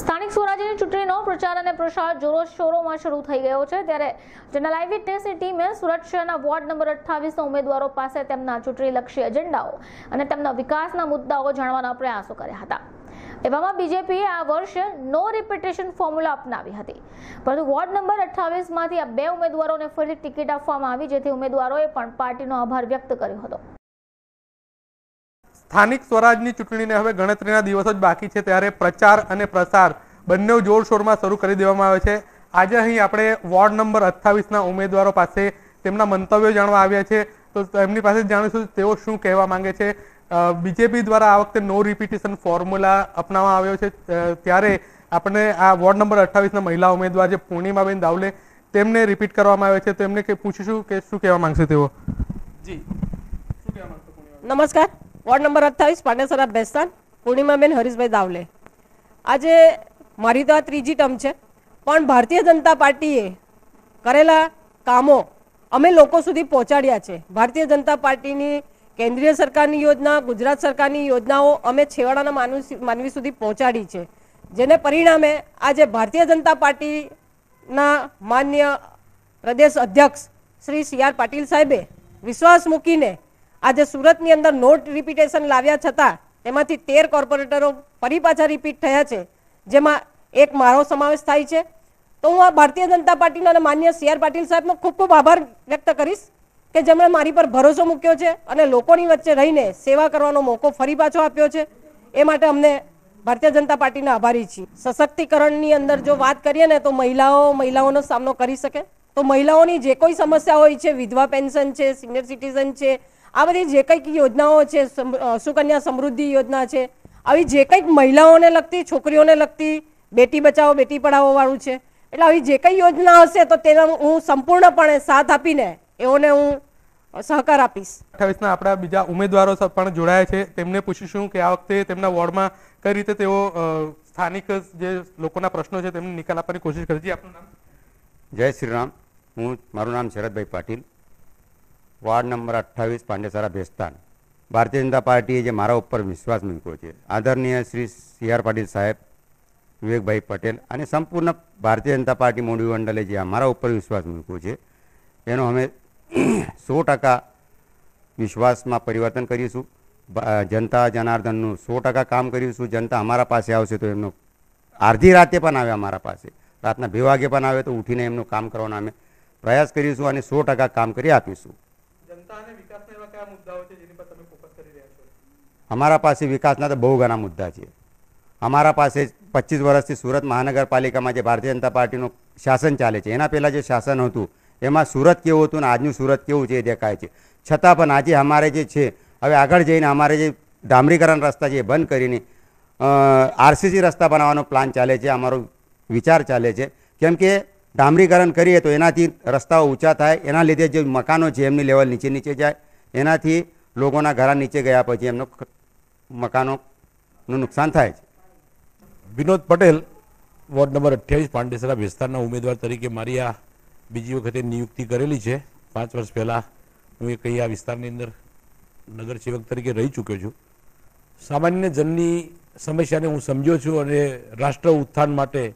સ્થાનિક સ્વરાજ્યની ચૂંટણીનો પ્રચાર અને પ્રસાર જોરોશોરોમાં શરૂ થઈ ગયો છે ત્યારે જેના જનરલ વિટનેસની ટીમે સુરત શહેરના વોર્ડ નંબર અઠ્ઠાવીસના ઉમેદવારો પાસે તેમના ચૂંટણીલક્ષી એજન્ડાઓ અને તેમના વિકાસના મુદ્દાઓ જાણવાના પ્રયાસો કર્યા હતા એવામાં બીજેપીએ આ વર્ષે નો રિપીટેશન ફોર્મ્યુલા અપનાવી હતી પરંતુ વોર્ડ નંબર અઠ્ઠાવીસમાંથી આ બે ઉમેદવારોને ફરીથી ટિકિટ આપવામાં આવી જેથી ઉમેદવારોએ પણ પાર્ટીનો આભાર વ્યક્ત કર્યો હતો સ્થાનિક સ્વરાજની ચૂંટણીને હવે ગણતરીના દિવસો જ બાકી છે ત્યારે પ્રચાર અને પ્રસાર બંને જોરશોરમાં શરૂ કરી દેવામાં આવે છે આજે અહીં આપણે વોર્ડ નંબર અઠ્ઠાવીસના ઉમેદવારો પાસે તેમના મંતવ્યો જાણવા આવ્યા છે તો એમની પાસે જાણીશું તેઓ શું કહેવા માંગે છે બીજેપી દ્વારા આ વખતે નો રિપીટેશન ફોર્મ્યુલા અપનાવવામાં આવ્યો છે ત્યારે આપણે આ વોર્ડ નંબર અઠ્ઠાવીસના મહિલા ઉમેદવાર જે પૂર્ણિમાબેન દાવલે તેમને રિપીટ કરવામાં આવે છે તો એમને પૂછીશું કે શું કહેવા માંગશે તેઓ જી શું નમસ્કાર વોર્ડ નંબર અઠ્ઠાવીસ પાંડેસરા ભેસ્તાન પૂર્ણિમાબેન હરીશભાઈ દાવલે આજે મારી તો આ ત્રીજી ટર્મ છે પણ ભારતીય જનતા પાર્ટીએ કરેલા કામો અમે લોકો સુધી પહોંચાડ્યા છે ભારતીય જનતા પાર્ટીની કેન્દ્રીય સરકારની યોજના ગુજરાત સરકારની યોજનાઓ અમે છેવાડાના માનવી સુધી પહોંચાડી છે જેને પરિણામે આજે ભારતીય જનતા પાર્ટીના માન્ય પ્રદેશ અધ્યક્ષ શ્રી સી આર પાટીલ સાહેબે વિશ્વાસ મૂકીને આજે સુરતની અંદર નોટ રિપીટેશન લાવ્યા છતાં તેમાંથી તેર કોર્પોરેટરો ફરી પાછા રિપીટ થયા છે જેમાં એક મારો સમાવેશ થાય છે તો હું આ ભારતીય જનતા પાર્ટીના અને માન્ય સી આર પાટીલ સાહેબનો ખૂબ ખૂબ આભાર વ્યક્ત કરીશ કે જેમણે મારી પર ભરોસો મૂક્યો છે અને લોકોની વચ્ચે રહીને સેવા કરવાનો મોકો ફરી પાછો આપ્યો છે એ માટે અમને ભારતીય જનતા પાર્ટીના આભારી છીએ સશક્તિકરણની અંદર જો વાત કરીએ ને તો મહિલાઓ મહિલાઓનો સામનો કરી શકે તો મહિલાઓની જે કોઈ સમસ્યા હોય છે વિધવા પેન્શન છે સિનિયર સિટીઝન છે આ બધી જે કંઈક યોજનાઓ છે સુકન્યા સમૃદ્ધિ યોજના છે આવી જે કંઈક મહિલાઓને લગતી છોકરીઓને લગતી બેટી બચાવો બેટી પઢાવો વાળું છે એટલે આવી જે કંઈ યોજના હશે તો તેના હું સંપૂર્ણપણે સાથ આપીને એઓને હું સહકાર આપીશ અઠાવીસના આપણા બીજા ઉમેદવારો પણ જોડાયા છે તેમને પૂછીશું કે આ વખતે તેમના વોર્ડમાં કઈ રીતે તેઓ સ્થાનિક જે લોકોના પ્રશ્નો છે તેમને નિકાલ આપવાની કોશિશ કરી છે આપનું નામ જય શ્રી રામ હું મારું નામ શરદભાઈ પાટીલ વોર્ડ નંબર અઠ્ઠાવીસ પાંડેસરા ભેસ્તાન ભારતીય જનતા પાર્ટીએ જે મારા ઉપર વિશ્વાસ મૂક્યો છે આદરણીય શ્રી સી આર પાટીલ સાહેબ વિવેકભાઈ પટેલ અને સંપૂર્ણ ભારતીય જનતા પાર્ટી મોડી મંડળે જે અમારા ઉપર વિશ્વાસ મૂક્યો છે એનો અમે સો ટકા વિશ્વાસમાં પરિવર્તન કરીશું જનતા જનાર્દનનું સો ટકા કામ કરીશું જનતા અમારા પાસે આવશે તો એમનું અડધી રાતે પણ આવે અમારા પાસે રાતના બે વાગે પણ આવે તો ઉઠીને એમનું કામ કરવાનો અમે પ્રયાસ કરીશું અને સો ટકા કામ કરી આપીશું અમારા પાસે વિકાસના તો બહુ ઘણા મુદ્દા છે અમારા પાસે પચીસ વર્ષથી સુરત મહાનગરપાલિકામાં જે ભારતીય જનતા પાર્ટીનું શાસન ચાલે છે એના પહેલાં જે શાસન હતું એમાં સુરત કેવું હતું ને આજનું સુરત કેવું છે એ દેખાય છે છતાં પણ આજે અમારે જે છે હવે આગળ જઈને અમારે જે ડામરીકરણ રસ્તા છે એ બંધ કરીને આરસીસી રસ્તા બનાવવાનો પ્લાન ચાલે છે અમારો વિચાર ચાલે છે કેમ કે ડામરીકરણ કરીએ તો એનાથી રસ્તાઓ ઊંચા થાય એના લીધે જે મકાનો છે એમની લેવલ નીચે નીચે જાય એનાથી લોકોના ઘરા નીચે ગયા પછી એમનો મકાનોનું નુકસાન થાય છે વિનોદ પટેલ વોર્ડ નંબર અઠ્યાવીસ પાંડેસરા વિસ્તારના ઉમેદવાર તરીકે મારી આ બીજી વખતે નિયુક્તિ કરેલી છે પાંચ વર્ષ પહેલાં હું એ અહીં આ વિસ્તારની અંદર નગરસેવક તરીકે રહી ચૂક્યો છું સામાન્ય જનની સમસ્યાને હું સમજ્યો છું અને રાષ્ટ્ર ઉત્થાન માટે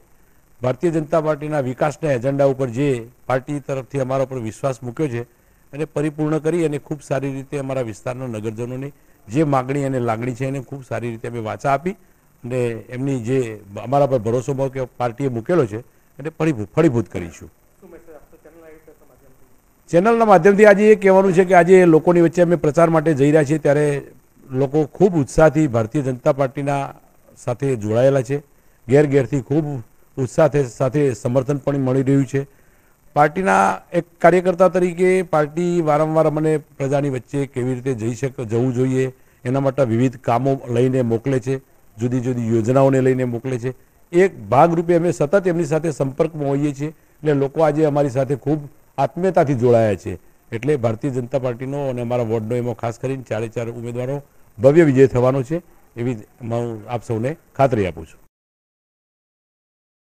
ભારતીય જનતા પાર્ટીના વિકાસના એજન્ડા ઉપર જે પાર્ટી તરફથી અમારા ઉપર વિશ્વાસ મૂક્યો છે અને પરિપૂર્ણ કરી અને ખૂબ સારી રીતે અમારા વિસ્તારના નગરજનોની જે માગણી અને લાગણી છે એને ખૂબ સારી રીતે અમે વાચા આપી અને એમની જે અમારા પર ભરોસો કે પાર્ટીએ મૂકેલો છે એને ફળીભૂત ફળીભૂત કરીશું ચેનલના માધ્યમથી આજે એ કહેવાનું છે કે આજે લોકોની વચ્ચે અમે પ્રચાર માટે જઈ રહ્યા છીએ ત્યારે લોકો ખૂબ ઉત્સાહથી ભારતીય જનતા પાર્ટીના સાથે જોડાયેલા છે ઘેર ઘેરથી ખૂબ ઉત્સાહ સાથે સમર્થન પણ મળી રહ્યું છે પાર્ટીના એક કાર્યકર્તા તરીકે પાર્ટી વારંવાર અમને પ્રજાની વચ્ચે કેવી રીતે જઈ શક જવું જોઈએ એના માટે વિવિધ કામો લઈને મોકલે છે જુદી જુદી યોજનાઓને લઈને મોકલે છે એક ભાગરૂપે અમે સતત એમની સાથે સંપર્કમાં હોઈએ છીએ એટલે લોકો આજે અમારી સાથે ખૂબ આત્મીયતાથી જોડાયા છે એટલે ભારતીય જનતા પાર્ટીનો અને અમારા વોર્ડનો એમાં ખાસ કરીને ચારે ચાર ઉમેદવારો ભવ્ય વિજય થવાનો છે એવી હું આપ સૌને ખાતરી આપું છું